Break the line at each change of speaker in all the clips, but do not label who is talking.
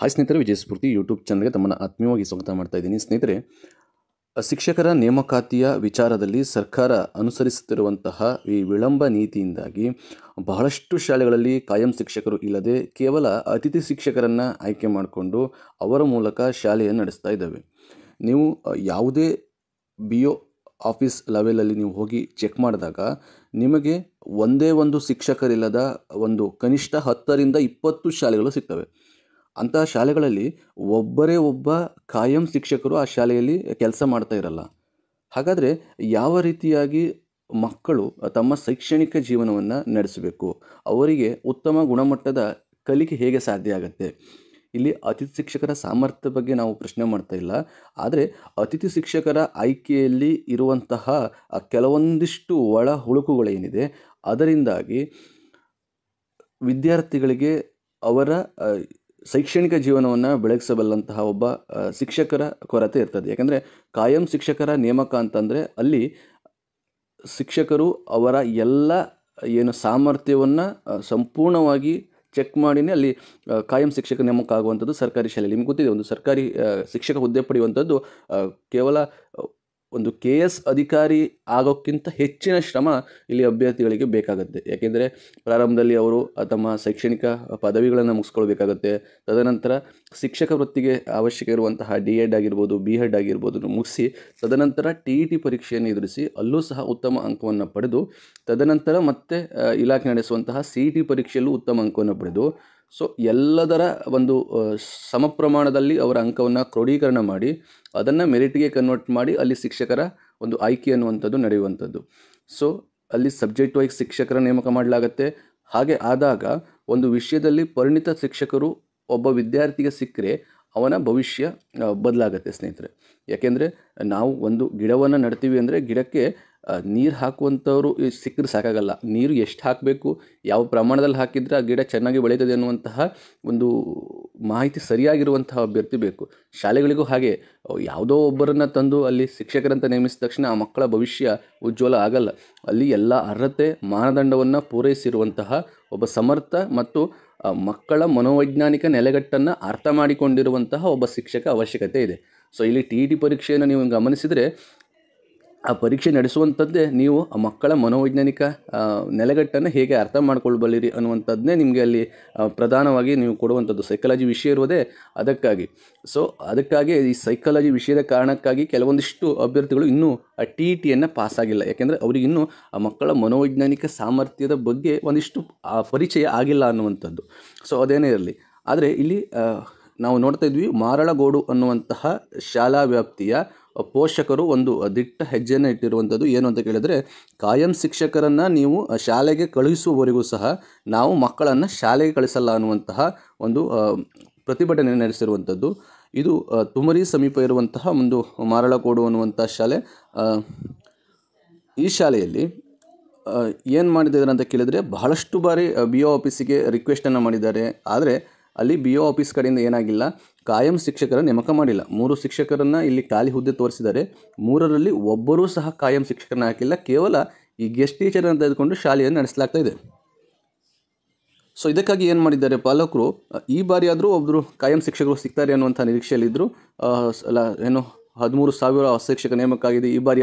hi ಸ್ನೇಹಿತರೆ ವಿಜಯ YouTube ಚಾನಲ್ಗೆ ತಮ್ಮನ್ನು ಆತ್ಮೀಯವಾಗಿ ಸ್ವಾಗತ ಮಾಡ್ತಾ ಇದ್ದೀನಿ ಸ್ನೇಹಿತರೆ ಶಿಕ್ಷಕರ ನೇಮಕಾತಿಯ ವಿಚಾರದಲ್ಲಿ ಸರ್ಕಾರ ಅನುಸರಿಸುತ್ತಿರುವಂತಹ ಈ ವಿಳಂಬ ನೀತಿಯಿಂದಾಗಿ ಬಹಳಷ್ಟು ಶಾಲೆಗಳಲ್ಲಿ ಕಾಯಂ ಶಿಕ್ಷಕರು ಇಲ್ಲದೆ ಕೇವಲ ಅತಿಥಿ ಶಿಕ್ಷಕರನ್ನು ಆಯ್ಕೆ ಮಾಡಿಕೊಂಡು ಅವರ ಮೂಲಕ ಶಾಲೆಯನ್ನು ನಡೆಸ್ತಾ ಇದ್ದಾವೆ ನೀವು ಯಾವುದೇ ಬಿ ಒ ಆಫೀಸ್ ಲೆವೆಲಲ್ಲಿ ನೀವು ಹೋಗಿ ಚೆಕ್ ಮಾಡಿದಾಗ ನಿಮಗೆ ಒಂದೇ ಒಂದು ಶಿಕ್ಷಕರಿಲ್ಲದ ಒಂದು ಕನಿಷ್ಠ ಹತ್ತರಿಂದ ಇಪ್ಪತ್ತು ಶಾಲೆಗಳು ಸಿಗ್ತವೆ ಅಂತಹ ಶಾಲೆಗಳಲ್ಲಿ ಒಬ್ಬರೇ ಒಬ್ಬ ಕಾಯಂ ಶಿಕ್ಷಕರು ಆ ಶಾಲೆಯಲ್ಲಿ ಕೆಲಸ ಮಾಡ್ತಾ ಇರಲ್ಲ ಹಾಗಾದರೆ ಯಾವ ರೀತಿಯಾಗಿ ಮಕ್ಕಳು ತಮ್ಮ ಶೈಕ್ಷಣಿಕ ಜೀವನವನ್ನು ನಡೆಸಬೇಕು ಅವರಿಗೆ ಉತ್ತಮ ಗುಣಮಟ್ಟದ ಕಲಿಕೆ ಹೇಗೆ ಸಾಧ್ಯ ಆಗುತ್ತೆ ಇಲ್ಲಿ ಅತಿಥಿ ಶಿಕ್ಷಕರ ಸಾಮರ್ಥ್ಯ ಬಗ್ಗೆ ನಾವು ಪ್ರಶ್ನೆ ಮಾಡ್ತಾ ಇಲ್ಲ ಆದರೆ ಅತಿಥಿ ಶಿಕ್ಷಕರ ಆಯ್ಕೆಯಲ್ಲಿ ಇರುವಂತಹ ಕೆಲವೊಂದಿಷ್ಟು ಒಳ ಹುಳುಕುಗಳೇನಿದೆ ಅದರಿಂದಾಗಿ ವಿದ್ಯಾರ್ಥಿಗಳಿಗೆ ಅವರ ಶೈಕ್ಷಣಿಕ ಜೀವನವನ್ನು ಬೆಳಗಿಸಬಲ್ಲಂತಹ ಒಬ್ಬ ಶಿಕ್ಷಕರ ಕೊರತೆ ಇರ್ತದೆ ಯಾಕಂದರೆ ಕಾಯಂ ಶಿಕ್ಷಕರ ನೇಮಕ ಅಂತಂದರೆ ಅಲ್ಲಿ ಶಿಕ್ಷಕರು ಅವರ ಎಲ್ಲ ಏನು ಸಾಮರ್ಥ್ಯವನ್ನು ಸಂಪೂರ್ಣವಾಗಿ ಚೆಕ್ ಮಾಡಿನೇ ಅಲ್ಲಿ ಕಾಯಂ ಶಿಕ್ಷಕ ನೇಮಕ ಆಗುವಂಥದ್ದು ಸರ್ಕಾರಿ ಶಾಲೆಯಲ್ಲಿ ನಿಮ್ಗೆ ಗೊತ್ತಿದೆ ಒಂದು ಸರ್ಕಾರಿ ಶಿಕ್ಷಕ ಹುದ್ದೆ ಪಡೆಯುವಂಥದ್ದು ಕೇವಲ ಒಂದು ಕೆ ಎಸ್ ಅಧಿಕಾರಿ ಆಗೋಕ್ಕಿಂತ ಹೆಚ್ಚಿನ ಶ್ರಮ ಇಲ್ಲಿ ಅಭ್ಯರ್ಥಿಗಳಿಗೆ ಬೇಕಾಗುತ್ತೆ ಯಾಕೆಂದರೆ ಪ್ರಾರಂಭದಲ್ಲಿ ಅವರು ತಮ್ಮ ಶೈಕ್ಷಣಿಕ ಪದವಿಗಳನ್ನು ಮುಗಿಸ್ಕೊಳ್ಬೇಕಾಗತ್ತೆ ತದನಂತರ ಶಿಕ್ಷಕ ವೃತ್ತಿಗೆ ಅವಶ್ಯಕ ಇರುವಂತಹ ಡಿ ಎಡ್ ಆಗಿರ್ಬೋದು ಬಿ ಎಡ್ ಆಗಿರ್ಬೋದನ್ನು ಮುಗಿಸಿ ತದನಂತರ ಟಿ ಇ ಟಿ ಪರೀಕ್ಷೆಯನ್ನು ಎದುರಿಸಿ ಅಲ್ಲೂ ಸಹ ಉತ್ತಮ ಅಂಕವನ್ನು ಪಡೆದು ತದನಂತರ ಮತ್ತೆ ಇಲಾಖೆ ನಡೆಸುವಂತಹ ಸಿ ಇ ಟಿ ಪರೀಕ್ಷೆಯಲ್ಲೂ ಉತ್ತಮ ಅಂಕವನ್ನು ಪಡೆದು ಸೊ ಎಲ್ಲದರ ಒಂದು ಸಮ ಪ್ರಮಾಣದಲ್ಲಿ ಅವರ ಅಂಕವನ್ನು ಕ್ರೋಢೀಕರಣ ಮಾಡಿ ಅದನ್ನು ಮೆರಿಟ್ಗೆ ಕನ್ವರ್ಟ್ ಮಾಡಿ ಅಲ್ಲಿ ಶಿಕ್ಷಕರ ಒಂದು ಆಯ್ಕೆ ಅನ್ನುವಂಥದ್ದು ನಡೆಯುವಂಥದ್ದು ಸೊ ಅಲ್ಲಿ ಸಬ್ಜೆಕ್ಟ್ ವೈಸ್ ಶಿಕ್ಷಕರ ನೇಮಕ ಮಾಡಲಾಗತ್ತೆ ಹಾಗೆ ಆದಾಗ ಒಂದು ವಿಷಯದಲ್ಲಿ ಪರಿಣಿತ ಶಿಕ್ಷಕರು ಒಬ್ಬ ವಿದ್ಯಾರ್ಥಿಗೆ ಸಿಕ್ಕರೆ ಅವನ ಭವಿಷ್ಯ ಬದಲಾಗತ್ತೆ ಸ್ನೇಹಿತರೆ ಯಾಕೆಂದರೆ ನಾವು ಒಂದು ಗಿಡವನ್ನು ನಡ್ತೀವಿ ಅಂದರೆ ಗಿಡಕ್ಕೆ ನೀರು ಹಾಕುವಂಥವ್ರು ಸಿಕ್ಕರೆ ಸಾಕಾಗಲ್ಲ ನೀರು ಎಷ್ಟು ಹಾಕಬೇಕು ಯಾವ ಪ್ರಮಾಣದಲ್ಲಿ ಹಾಕಿದರೆ ಆ ಗಿಡ ಚೆನ್ನಾಗಿ ಬೆಳೀತದೆ ಅನ್ನುವಂತಹ ಒಂದು ಮಾಹಿತಿ ಸರಿಯಾಗಿರುವಂತಹ ಅಭ್ಯರ್ಥಿ ಬೇಕು ಶಾಲೆಗಳಿಗೂ ಹಾಗೆ ಯಾವುದೋ ಒಬ್ಬರನ್ನು ತಂದು ಅಲ್ಲಿ ಶಿಕ್ಷಕರಂತ ನೇಮಿಸಿದ ತಕ್ಷಣ ಆ ಮಕ್ಕಳ ಭವಿಷ್ಯ ಉಜ್ವಲ ಆಗಲ್ಲ ಅಲ್ಲಿ ಎಲ್ಲ ಅರ್ಹತೆ ಮಾನದಂಡವನ್ನು ಪೂರೈಸಿರುವಂತಹ ಒಬ್ಬ ಸಮರ್ಥ ಮತ್ತು ಮಕ್ಕಳ ಮನೋವೈಜ್ಞಾನಿಕ ನೆಲೆಗಟ್ಟನ್ನು ಅರ್ಥ ಮಾಡಿಕೊಂಡಿರುವಂತಹ ಒಬ್ಬ ಶಿಕ್ಷಕ ಅವಶ್ಯಕತೆ ಇದೆ ಸೊ ಇಲ್ಲಿ ಟಿ ಇ ಟಿ ಪರೀಕ್ಷೆಯನ್ನು ನೀವು ಗಮನಿಸಿದರೆ ಆ ಪರೀಕ್ಷೆ ನಡೆಸುವಂಥದ್ದೇ ನೀವು ಆ ಮಕ್ಕಳ ಮನೋವೈಜ್ಞಾನಿಕ ನೆಲೆಗಟ್ಟನ್ನು ಹೇಗೆ ಅರ್ಥ ಮಾಡ್ಕೊಳ್ಬಲ್ಲಿರಿ ಅನ್ನುವಂಥದ್ದನ್ನೇ ನಿಮಗೆ ಅಲ್ಲಿ ಪ್ರಧಾನವಾಗಿ ನೀವು ಕೊಡುವಂಥದ್ದು ಸೈಕಾಲಜಿ ವಿಷಯ ಇರುವುದೇ ಅದಕ್ಕಾಗಿ ಸೊ ಅದಕ್ಕಾಗಿ ಈ ಸೈಕಾಲಜಿ ವಿಷಯದ ಕಾರಣಕ್ಕಾಗಿ ಕೆಲವೊಂದಿಷ್ಟು ಅಭ್ಯರ್ಥಿಗಳು ಇನ್ನೂ ಆ ಟಿ ಇ e ಟಿಯನ್ನು ಪಾಸ್ ಆಗಿಲ್ಲ ಯಾಕೆಂದರೆ ಅವರಿಗಿನ್ನೂ ಆ ಮಕ್ಕಳ ಮನೋವೈಜ್ಞಾನಿಕ ಸಾಮರ್ಥ್ಯದ ಬಗ್ಗೆ ಒಂದಿಷ್ಟು ಪರಿಚಯ ಆಗಿಲ್ಲ ಅನ್ನುವಂಥದ್ದು ಸೊ ಅದೇನೇ ಇರಲಿ ಆದರೆ ಇಲ್ಲಿ ನಾವು ನೋಡ್ತಾ ಇದ್ವಿ ಮಾರಳಗೋಡು ಅನ್ನುವಂತಹ ಶಾಲಾ ವ್ಯಾಪ್ತಿಯ ಪೋಷಕರು ಒಂದು ದಿಟ್ಟ ಹೆಜ್ಜೆಯನ್ನು ಇಟ್ಟಿರುವಂಥದ್ದು ಏನು ಅಂತ ಕೇಳಿದರೆ ಕಾಯಂ ಶಿಕ್ಷಕರನ್ನು ನೀವು ಶಾಲೆಗೆ ಕಳುಹಿಸುವವರೆಗೂ ಸಹ ನಾವು ಮಕ್ಕಳನ್ನು ಶಾಲೆಗೆ ಕಳಿಸಲ್ಲ ಅನ್ನುವಂತಹ ಒಂದು ಪ್ರತಿಭಟನೆ ನಡೆಸಿರುವಂಥದ್ದು ಇದು ತುಮರಿ ಸಮೀಪ ಇರುವಂತಹ ಒಂದು ಮಾರಳಕೋಡು ಅನ್ನುವಂಥ ಶಾಲೆ ಈ ಶಾಲೆಯಲ್ಲಿ ಏನು ಮಾಡಿದ್ದಾರೆ ಅಂತ ಕೇಳಿದರೆ ಬಹಳಷ್ಟು ಬಾರಿ ಬಿ ಓ ಆಫೀಸಿಗೆ ರಿಕ್ವೆಸ್ಟನ್ನು ಮಾಡಿದ್ದಾರೆ ಆದರೆ ಅಲ್ಲಿ ಬಿ ಒ ಆಫೀಸ್ ಕಡೆಯಿಂದ ಏನಾಗಿಲ್ಲ ಕಾಯಂ ಶಿಕ್ಷಕರ ನೇಮಕ ಮಾಡಿಲ್ಲ ಮೂರು ಶಿಕ್ಷಕರನ್ನು ಇಲ್ಲಿ ಖಾಲಿ ಹುದ್ದೆ ತೋರಿಸಿದ್ದಾರೆ ಮೂರರಲ್ಲಿ ಒಬ್ಬರೂ ಸಹ ಕಾಯಂ ಶಿಕ್ಷಕರನ್ನ ಹಾಕಿಲ್ಲ ಕೇವಲ ಈ ಗೆಸ್ಟ್ ಟೀಚರನ್ನು ತೆಗೆದುಕೊಂಡು ಶಾಲೆಯನ್ನು ನಡೆಸಲಾಗ್ತಾ ಇದೆ ಸೊ ಇದಕ್ಕಾಗಿ ಏನು ಮಾಡಿದ್ದಾರೆ ಪಾಲಕರು ಈ ಬಾರಿಯಾದರೂ ಒಬ್ಬರು ಕಾಯಂ ಶಿಕ್ಷಕರು ಸಿಗ್ತಾರೆ ಅನ್ನುವಂಥ ನಿರೀಕ್ಷೆಯಲ್ಲಿದ್ದರು ಏನು ಹದಿಮೂರು ಸಾವಿರ ಹೊಸ ಶಿಕ್ಷಕ ನೇಮಕ ಆಗಿದೆ ಈ ಬಾರಿ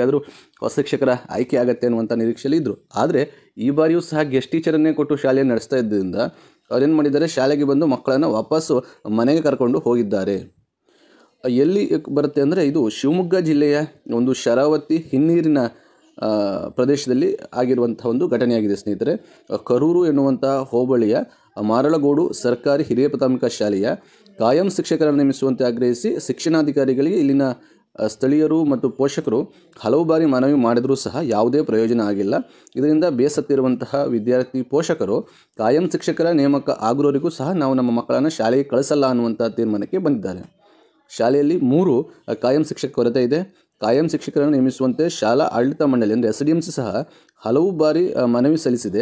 ಹೊಸ ಶಿಕ್ಷಕರ ಆಯ್ಕೆ ಆಗುತ್ತೆ ಅನ್ನುವಂಥ ನಿರೀಕ್ಷೆಯಲ್ಲಿ ಇದ್ದರು ಆದರೆ ಈ ಬಾರಿಯೂ ಸಹ ಗೆಸ್ಟ್ ಟೀಚರನ್ನೇ ಕೊಟ್ಟು ಶಾಲೆಯನ್ನು ನಡೆಸ್ತಾ ಇದ್ದರಿಂದ ಅವರೇನು ಮಾಡಿದ್ದಾರೆ ಶಾಲೆಗೆ ಬಂದು ಮಕ್ಕಳನ್ನು ವಾಪಸ್ಸು ಮನೆಗೆ ಕರ್ಕೊಂಡು ಹೋಗಿದ್ದಾರೆ ಎಲ್ಲಿ ಬರುತ್ತೆ ಅಂದರೆ ಇದು ಶಿವಮೊಗ್ಗ ಜಿಲ್ಲೆಯ ಒಂದು ಶರಾವತಿ ಹಿನ್ನೀರಿನ ಪ್ರದೇಶದಲ್ಲಿ ಆಗಿರುವಂಥ ಒಂದು ಘಟನೆಯಾಗಿದೆ ಸ್ನೇಹಿತರೆ ಕರೂರು ಎನ್ನುವಂಥ ಹೋಬಳಿಯ ಮಾರಳಗೋಡು ಸರ್ಕಾರಿ ಹಿರಿಯ ಪ್ರಾಥಮಿಕ ಶಾಲೆಯ ಕಾಯಂ ಶಿಕ್ಷಕರನ್ನು ನೇಮಿಸುವಂತೆ ಆಗ್ರಹಿಸಿ ಶಿಕ್ಷಣಾಧಿಕಾರಿಗಳಿಗೆ ಇಲ್ಲಿನ ಸ್ಥಳೀಯರು ಮತ್ತು ಪೋಷಕರು ಹಲವು ಬಾರಿ ಮನವಿ ಮಾಡಿದರೂ ಸಹ ಯಾವುದೇ ಪ್ರಯೋಜನ ಆಗಿಲ್ಲ ಇದರಿಂದ ಬೇಸತ್ತಿರುವಂತಹ ವಿದ್ಯಾರ್ಥಿ ಪೋಷಕರು ಕಾಯಂ ಶಿಕ್ಷಕರ ನೇಮಕ ಆಗಿರೋರಿಗೂ ಸಹ ನಾವು ನಮ್ಮ ಮಕ್ಕಳನ್ನು ಶಾಲೆಗೆ ಕಳಿಸಲ್ಲ ಅನ್ನುವಂಥ ತೀರ್ಮಾನಕ್ಕೆ ಬಂದಿದ್ದಾರೆ ಶಾಲೆಯಲ್ಲಿ ಮೂರು ಕಾಯಂ ಶಿಕ್ಷಕ ಕೊರತೆ ಇದೆ ಕಾಯಂ ಶಿಕ್ಷಕರನ್ನು ನೇಮಿಸುವಂತೆ ಶಾಲಾ ಆಡಳಿತ ಮಂಡಳಿ ಅಂದರೆ ಎಸ್ ಡಿ ಎಂ ಸಿ ಸಹ ಹಲವು ಬಾರಿ ಮನವಿ ಸಲ್ಲಿಸಿದೆ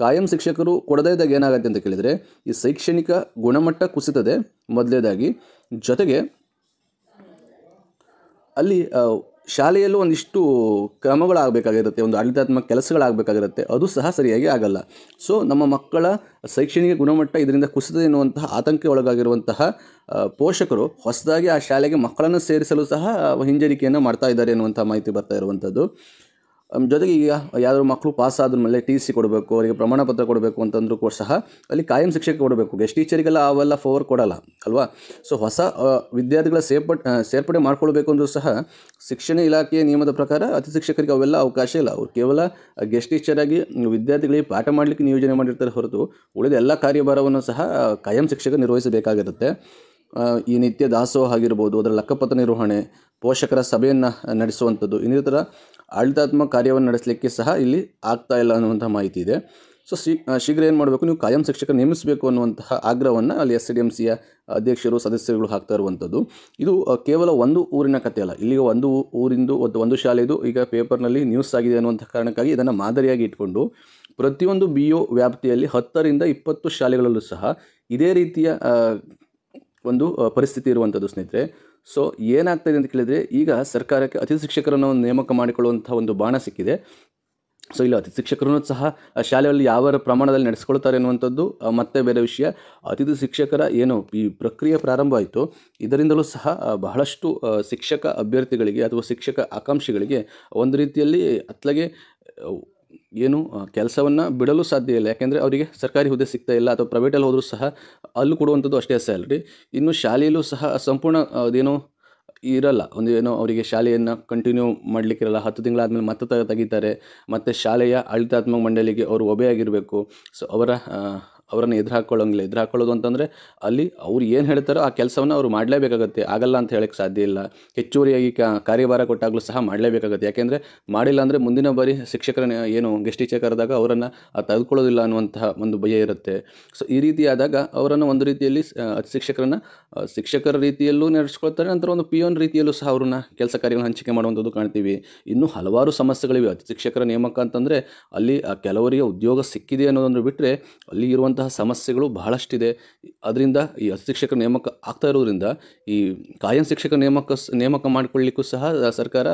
ಕಾಯಂ ಶಿಕ್ಷಕರು ಕೊಡದೇ ಇದ್ದಾಗ ಏನಾಗುತ್ತೆ ಅಂತ ಕೇಳಿದರೆ ಈ ಶೈಕ್ಷಣಿಕ ಗುಣಮಟ್ಟ ಕುಸಿತದೆ ಮೊದಲೇದಾಗಿ ಜೊತೆಗೆ ಅಲ್ಲಿ ಶಾಲೆಯಲ್ಲೂ ಒಂದಿಷ್ಟು ಕ್ರಮಗಳಾಗಬೇಕಾಗಿರುತ್ತೆ ಒಂದು ಆಡಳಿತಾತ್ಮಕ ಕೆಲಸಗಳಾಗಬೇಕಾಗಿರುತ್ತೆ ಅದು ಸಹ ಸರಿಯಾಗಿ ಆಗಲ್ಲ ಸೊ ನಮ್ಮ ಮಕ್ಕಳ ಶೈಕ್ಷಣಿಕ ಗುಣಮಟ್ಟ ಇದರಿಂದ ಕುಸಿತದೆ ಎನ್ನುವಂತಹ ಆತಂಕ ಒಳಗಾಗಿರುವಂತಹ ಪೋಷಕರು ಹೊಸದಾಗಿ ಆ ಶಾಲೆಗೆ ಮಕ್ಕಳನ್ನು ಸೇರಿಸಲು ಸಹ ಹಿಂಜರಿಕೆಯನ್ನು ಮಾಡ್ತಾ ಇದ್ದಾರೆ ಎನ್ನುವಂಥ ಮಾಹಿತಿ ಬರ್ತಾ ಇರುವಂಥದ್ದು ಜೊತೆಗೆ ಈಗ ಯಾರು ಮಕ್ಕಳು ಪಾಸ್ ಆದ ಮೇಲೆ ಟಿ ಸಿ ಕೊಡಬೇಕು ಅವರಿಗೆ ಪ್ರಮಾಣ ಪತ್ರ ಕೊಡಬೇಕು ಅಂತಂದ್ರೂ ಕೂಡ ಸಹ ಅಲ್ಲಿ ಕಾಯಂ ಶಿಕ್ಷಕ ಕೊಡಬೇಕು ಗೆಸ್ಟ್ ಟೀಚರಿಗೆಲ್ಲ ಅವೆಲ್ಲ ಫೋರ್ ಕೊಡಲ್ಲ ಅಲ್ವಾ ಸೊ ಹೊಸ ವಿದ್ಯಾರ್ಥಿಗಳ ಸೇರ್ಪಟ್ ಸೇರ್ಪಡೆ ಮಾಡ್ಕೊಳ್ಬೇಕು ಅಂದರೂ ಸಹ ಶಿಕ್ಷಣ ಇಲಾಖೆಯ ನಿಯಮದ ಪ್ರಕಾರ ಅತಿ ಶಿಕ್ಷಕರಿಗೆ ಅವೆಲ್ಲ ಅವಕಾಶ ಇಲ್ಲ ಅವ್ರು ಕೇವಲ ಗೆಸ್ಟ್ ಟೀಚರಾಗಿ ವಿದ್ಯಾರ್ಥಿಗಳಿಗೆ ಪಾಠ ಮಾಡಲಿಕ್ಕೆ ನಿಯೋಜನೆ ಮಾಡಿರ್ತಾರೆ ಹೊರತು ಉಳಿದ ಎಲ್ಲ ಕಾರ್ಯಭಾರವನ್ನು ಸಹ ಕಾಯಂ ಶಿಕ್ಷಕ ನಿರ್ವಹಿಸಬೇಕಾಗಿರುತ್ತೆ ಈ ನಿತ್ಯ ದಾಸೋಹ ಆಗಿರ್ಬೋದು ಅದರ ಲೆಕ್ಕಪತ್ರ ನಿರ್ವಹಣೆ ಪೋಷಕರ ಸಭೆಯನ್ನು ನಡೆಸುವಂಥದ್ದು ಇನ್ನಿತರ ಆಡಳಿತಾತ್ಮಕ ಕಾರ್ಯವನ್ನು ನಡೆಸಲಿಕ್ಕೆ ಸಹ ಇಲ್ಲಿ ಆಗ್ತಾ ಇಲ್ಲ ಅನ್ನುವಂಥ ಮಾಹಿತಿ ಇದೆ ಸೊ ಶೀಘ್ರ ಏನು ಮಾಡಬೇಕು ನೀವು ಕಾಯಂ ಶಿಕ್ಷಕರು ನೇಮಿಸಬೇಕು ಅನ್ನುವಂತಹ ಆಗ್ರಹವನ್ನು ಅಲ್ಲಿ ಎಸ್ ಡಿ ಎಮ್ ಸಿಯ ಅಧ್ಯಕ್ಷರು ಸದಸ್ಯರುಗಳು ಹಾಕ್ತಾ ಇರುವಂಥದ್ದು ಇದು ಕೇವಲ ಒಂದು ಊರಿನ ಕಥೆ ಅಲ್ಲ ಇಲ್ಲಿಗೆ ಒಂದು ಊರಿಂದು ಒಂದು ಶಾಲೆಯದು ಈಗ ಪೇಪರ್ನಲ್ಲಿ ನ್ಯೂಸ್ ಆಗಿದೆ ಅನ್ನುವಂಥ ಕಾರಣಕ್ಕಾಗಿ ಇದನ್ನು ಮಾದರಿಯಾಗಿ ಇಟ್ಕೊಂಡು ಪ್ರತಿಯೊಂದು ಬಿ ಒ ವ್ಯಾಪ್ತಿಯಲ್ಲಿ ಹತ್ತರಿಂದ ಇಪ್ಪತ್ತು ಶಾಲೆಗಳಲ್ಲೂ ಸಹ ಇದೇ ರೀತಿಯ ಒಂದು ಪರಿಸ್ಥಿತಿ ಇರುವಂಥದ್ದು ಸ್ನೇಹಿತರೆ ಸೊ ಏನಾಗ್ತಾಯಿದೆ ಅಂತ ಕೇಳಿದರೆ ಈಗ ಸರ್ಕಾರಕ್ಕೆ ಅತಿಥಿ ಶಿಕ್ಷಕರನ್ನು ನೇಮಕ ಮಾಡಿಕೊಳ್ಳುವಂಥ ಒಂದು ಬಾಣ ಸಿಕ್ಕಿದೆ ಸೊ ಇಲ್ಲ ಅತಿಥಿ ಶಿಕ್ಷಕರನ್ನು ಸಹ ಶಾಲೆಯಲ್ಲಿ ಯಾವ ಪ್ರಮಾಣದಲ್ಲಿ ನಡೆಸ್ಕೊಳ್ತಾರೆ ಅನ್ನುವಂಥದ್ದು ಮತ್ತೆ ಬೇರೆ ವಿಷಯ ಅತಿಥಿ ಶಿಕ್ಷಕರ ಏನು ಈ ಪ್ರಕ್ರಿಯೆ ಪ್ರಾರಂಭ ಆಯಿತು ಇದರಿಂದಲೂ ಸಹ ಬಹಳಷ್ಟು ಶಿಕ್ಷಕ ಅಭ್ಯರ್ಥಿಗಳಿಗೆ ಅಥವಾ ಶಿಕ್ಷಕ ಆಕಾಂಕ್ಷಿಗಳಿಗೆ ಒಂದು ರೀತಿಯಲ್ಲಿ ಅತ್ಲಗೆ ಏನು ಕೆಲಸವನ್ನು ಬಿಡಲು ಸಾಧ್ಯ ಇಲ್ಲ ಯಾಕೆಂದರೆ ಅವರಿಗೆ ಸರ್ಕಾರಿ ಹುದ್ದೆ ಸಿಗ್ತಾ ಇಲ್ಲ ಅಥವಾ ಪ್ರೈವೇಟಲ್ಲಿ ಹೋದರೂ ಸಹ ಅಲ್ಲೂ ಕೊಡುವಂಥದ್ದು ಅಷ್ಟೇ ಸ್ಯಾಲ್ರಿ ಇನ್ನು ಶಾಲೆಯಲ್ಲೂ ಸಹ ಸಂಪೂರ್ಣ ಅದೇನು ಇರಲ್ಲ ಒಂದು ಏನೋ ಅವರಿಗೆ ಶಾಲೆಯನ್ನು ಕಂಟಿನ್ಯೂ ಮಾಡಲಿಕ್ಕಿರಲ್ಲ ಹತ್ತು ತಿಂಗಳಾದಮೇಲೆ ಮತ್ತೆ ತೆಗಿತಾರೆ ಮತ್ತು ಶಾಲೆಯ ಆಡಳಿತಾತ್ಮಕ ಮಂಡಳಿಗೆ ಅವರು ಒಬೆಯಾಗಿರಬೇಕು ಸೊ ಅವರ ಅವರನ್ನು ಎದುರು ಹಾಕ್ಕೊಳ್ಳೋಂಗಿಲ್ಲ ಎದುರು ಹಾಕ್ಕೊಳ್ಳೋದು ಅಂತಂದರೆ ಅಲ್ಲಿ ಅವ್ರು ಏನು ಹೇಳ್ತಾರೋ ಆ ಕೆಲಸವನ್ನು ಅವರು ಮಾಡಲೇಬೇಕಾಗತ್ತೆ ಆಗಲ್ಲ ಅಂತ ಹೇಳಕ್ಕೆ ಸಾಧ್ಯ ಇಲ್ಲ ಹೆಚ್ಚುವರಿಯಾಗಿ ಕಾರ್ಯಭಾರ ಕೊಟ್ಟಾಗಲೂ ಸಹ ಮಾಡಲೇಬೇಕಾಗತ್ತೆ ಯಾಕೆಂದರೆ ಮಾಡಿಲ್ಲ ಅಂದರೆ ಮುಂದಿನ ಬಾರಿ ಶಿಕ್ಷಕರ ಏನು ಗೆಸ್ಟ್ ಟೀಚರ್ ಕರೆದಾಗ ಅವರನ್ನು ತೆಗೆದುಕೊಳ್ಳೋದಿಲ್ಲ ಅನ್ನುವಂತಹ ಒಂದು ಭಯ ಇರುತ್ತೆ ಸೊ ಈ ರೀತಿಯಾದಾಗ ಅವರನ್ನು ಒಂದು ರೀತಿಯಲ್ಲಿ ಶಿಕ್ಷಕರನ್ನು ಶಿಕ್ಷಕರ ರೀತಿಯಲ್ಲೂ ನಡೆಸ್ಕೊಳ್ತಾರೆ ನಂತರ ಒಂದು ಪಿ ರೀತಿಯಲ್ಲೂ ಸಹ ಅವ್ರನ್ನ ಕೆಲಸ ಕಾರ್ಯಗಳನ್ನು ಹಂಚಿಕೆ ಮಾಡುವಂಥದ್ದು ಕಾಣ್ತೀವಿ ಇನ್ನೂ ಹಲವಾರು ಸಮಸ್ಯೆಗಳಿವೆ ಶಿಕ್ಷಕರ ನೇಮಕ ಅಂತಂದರೆ ಅಲ್ಲಿ ಕೆಲವರಿಗೆ ಉದ್ಯೋಗ ಸಿಕ್ಕಿದೆ ಅನ್ನೋದನ್ನು ಬಿಟ್ಟರೆ ಅಲ್ಲಿ ಇರುವಂಥ ಇರುವಂತಹ ಸಮಸ್ಯೆಗಳು ಬಹಳಷ್ಟಿದೆ ಅದರಿಂದ ಈ ಶಿಕ್ಷಕ ನೇಮಕ ಆಗ್ತಾ ಇರೋದ್ರಿಂದ ಈ ಕಾಯಂ ಶಿಕ್ಷಕ ನೇಮಕ ನೇಮಕ ಮಾಡಿಕೊಳ್ಳಿಕ್ಕೂ ಸಹ ಸರ್ಕಾರ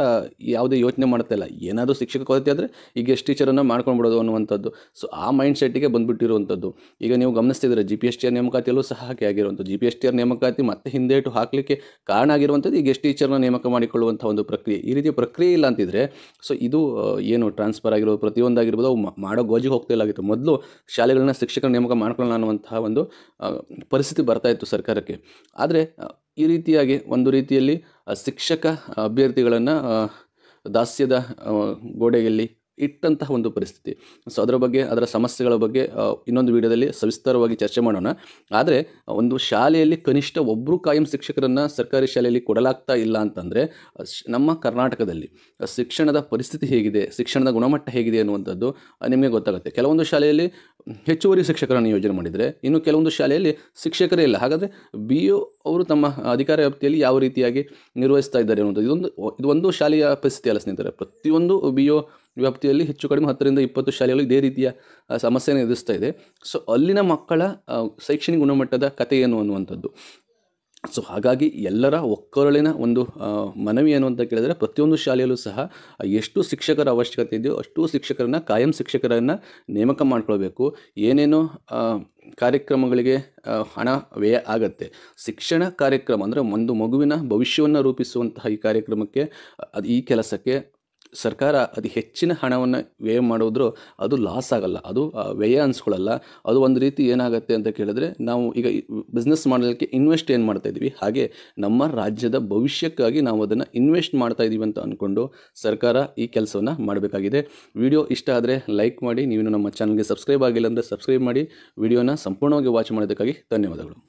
ಯಾವುದೇ ಯೋಚನೆ ಮಾಡ್ತಾ ಇಲ್ಲ ಏನಾದರೂ ಶಿಕ್ಷಕ ಕೊರತೆ ಆದರೆ ಈಗ ಗೆಸ್ಟ್ ಟೀಚರನ್ನು ಮಾಡ್ಕೊಂಡ್ಬಿಡೋದು ಅನ್ನುವಂಥದ್ದು ಸೊ ಆ ಮೈಂಡ್ ಸೆಟ್ಗೆ ಬಂದುಬಿಟ್ಟಿರುವಂಥದ್ದು ಈಗ ನೀವು ಗಮನಿಸ್ತಿದ್ದೀರ G P S T R ನೇಮಕಾತಿಯಲ್ಲೂ ಸಹ ಹಾಕಿ ಆಗಿರುವಂಥದ್ದು G P S T R ನೇಮಕಾತಿ ಮತ್ತೆ ಹಿಂದೇಟು ಹಾಕಲಿಕ್ಕೆ ಕಾರಣ ಆಗಿರುವಂಥದ್ದು ಈಗ ಎಷ್ಟು ಟೀಚರ್ನ ನೇಮಕ ಮಾಡಿಕೊಳ್ಳುವಂಥ ಒಂದು ಪ್ರಕ್ರಿಯೆ ಈ ರೀತಿಯ ಪ್ರಕ್ರಿಯೆ ಇಲ್ಲ ಅಂತಿದ್ರೆ ಸೊ ಇದು ಏನು ಟ್ರಾನ್ಸ್ಫರ್ ಆಗಿರೋದು ಪ್ರತಿಯೊಂದಾಗಿರ್ಬೋದು ಅವು ಮಾಡೋ ಗೋಜಿಗೆ ಹೋಗ್ತಾ ಆಗಿತ್ತು ಮೊದಲು ಶಾಲೆಗಳನ್ನ ಶಿಕ್ಷಕರ ನೇಮಕ ಮಾಡ್ಕೊಳ್ಳೋಣ ಅನ್ನುವಂತಹ ಒಂದು ಪರಿಸ್ಥಿತಿ ಬರ್ತಾ ಇತ್ತು ಸರ್ಕಾರಕ್ಕೆ ಆದರೆ ಈ ರೀತಿಯಾಗಿ ಒಂದು ರೀತಿಯಲ್ಲಿ ಶಿಕ್ಷಕ ಅಭ್ಯರ್ಥಿಗಳನ್ನು ದಾಸ್ಯದ ಗೋಡೆಯಲ್ಲಿ ಇಟ್ಟಂತಹ ಒಂದು ಪರಿಸ್ಥಿತಿ ಸೊ ಅದರ ಬಗ್ಗೆ ಅದರ ಸಮಸ್ಯೆಗಳ ಬಗ್ಗೆ ಇನ್ನೊಂದು ವಿಡಿಯೋದಲ್ಲಿ ಸವಿಸ್ತಾರವಾಗಿ ಚರ್ಚೆ ಮಾಡೋಣ ಆದರೆ ಒಂದು ಶಾಲೆಯಲ್ಲಿ ಕನಿಷ್ಠ ಒಬ್ಬರು ಕಾಯಂ ಶಿಕ್ಷಕರನ್ನು ಸರ್ಕಾರಿ ಶಾಲೆಯಲ್ಲಿ ಕೊಡಲಾಗ್ತಾ ಇಲ್ಲ ಅಂತಂದರೆ ನಮ್ಮ ಕರ್ನಾಟಕದಲ್ಲಿ ಶಿಕ್ಷಣದ ಪರಿಸ್ಥಿತಿ ಹೇಗಿದೆ ಶಿಕ್ಷಣದ ಗುಣಮಟ್ಟ ಹೇಗಿದೆ ಅನ್ನುವಂಥದ್ದು ನಿಮಗೆ ಗೊತ್ತಾಗುತ್ತೆ ಕೆಲವೊಂದು ಶಾಲೆಯಲ್ಲಿ ಹೆಚ್ಚುವರಿ ಶಿಕ್ಷಕರನ್ನು ಯೋಜನೆ ಮಾಡಿದರೆ ಇನ್ನು ಕೆಲವೊಂದು ಶಾಲೆಯಲ್ಲಿ ಶಿಕ್ಷಕರೇ ಇಲ್ಲ ಹಾಗಾದರೆ ಬಿ ಒ ಅವರು ತಮ್ಮ ಅಧಿಕಾರ ವ್ಯಾಪ್ತಿಯಲ್ಲಿ ಯಾವ ರೀತಿಯಾಗಿ ನಿರ್ವಹಿಸ್ತಾ ಇದ್ದಾರೆ ಅನ್ನೋದು ಇದೊಂದು ಇದೊಂದು ಶಾಲೆಯ ಪರಿಸ್ಥಿತಿ ಅಲ್ಲ ಸ್ನೇಹಿತರೆ ಪ್ರತಿಯೊಂದು ಬಿ ಒ ವ್ಯಾಪ್ತಿಯಲ್ಲಿ ಹೆಚ್ಚು ಕಡಿಮೆ ಹತ್ತರಿಂದ ಇಪ್ಪತ್ತು ಶಾಲೆಗಳು ಇದೇ ರೀತಿಯ ಸಮಸ್ಯೆಯನ್ನು ಎದುರಿಸ್ತಾ ಇದೆ ಸೊ ಅಲ್ಲಿನ ಮಕ್ಕಳ ಶೈಕ್ಷಣಿಕ ಗುಣಮಟ್ಟದ ಕಥೆ ಏನು ಅನ್ನುವಂಥದ್ದು ಸೊ ಹಾಗಾಗಿ ಎಲ್ಲರ ಒಕ್ಕೊರಳಿನ ಒಂದು ಮನವಿ ಏನು ಅಂತ ಕೇಳಿದರೆ ಪ್ರತಿಯೊಂದು ಶಾಲೆಯಲ್ಲೂ ಸಹ ಎಷ್ಟು ಶಿಕ್ಷಕರ ಅವಶ್ಯಕತೆ ಇದೆಯೋ ಅಷ್ಟು ಶಿಕ್ಷಕರನ್ನು ಕಾಯಂ ಶಿಕ್ಷಕರನ್ನು ನೇಮಕ ಮಾಡ್ಕೊಳ್ಬೇಕು ಏನೇನೋ ಕಾರ್ಯಕ್ರಮಗಳಿಗೆ ಹಣ ವ್ಯಯ ಆಗತ್ತೆ ಶಿಕ್ಷಣ ಕಾರ್ಯಕ್ರಮ ಅಂದರೆ ಒಂದು ಮಗುವಿನ ಭವಿಷ್ಯವನ್ನು ರೂಪಿಸುವಂತಹ ಈ ಕಾರ್ಯಕ್ರಮಕ್ಕೆ ಅದು ಈ ಕೆಲಸಕ್ಕೆ ಸರ್ಕಾರ ಅತಿ ಹೆಚ್ಚಿನ ಹಣವನ್ನು ವ್ಯಯ ಮಾಡಿದ್ರು ಅದು ಲಾಸ್ ಆಗಲ್ಲ ಅದು ವ್ಯಯ ಅನ್ಸ್ಕೊಳ್ಳಲ್ಲ ಅದು ಒಂದು ರೀತಿ ಏನಾಗುತ್ತೆ ಅಂತ ಕೇಳಿದ್ರೆ ನಾವು ಈಗ ಬಿಸ್ನೆಸ್ ಮಾಡಲಿಕ್ಕೆ ಇನ್ವೆಸ್ಟ್ ಏನು ಮಾಡ್ತಾ ಇದ್ದೀವಿ ಹಾಗೆ ನಮ್ಮ ರಾಜ್ಯದ ಭವಿಷ್ಯಕ್ಕಾಗಿ ನಾವು ಅದನ್ನು ಇನ್ವೆಸ್ಟ್ ಮಾಡ್ತಾ ಇದ್ದೀವಿ ಅಂತ ಅಂದ್ಕೊಂಡು ಸರ್ಕಾರ ಈ ಕೆಲಸವನ್ನು ಮಾಡಬೇಕಾಗಿದೆ ವಿಡಿಯೋ ಇಷ್ಟ ಆದರೆ ಲೈಕ್ ಮಾಡಿ ನೀವು ನಮ್ಮ ಚಾನಲ್ಗೆ ಸಬ್ಸ್ಕ್ರೈಬ್ ಆಗಿಲ್ಲ ಅಂದರೆ ಸಬ್ಸ್ಕ್ರೈಬ್ ಮಾಡಿ ವಿಡಿಯೋನ ಸಂಪೂರ್ಣವಾಗಿ ವಾಚ್ ಮಾಡೋದಕ್ಕಾಗಿ ಧನ್ಯವಾದಗಳು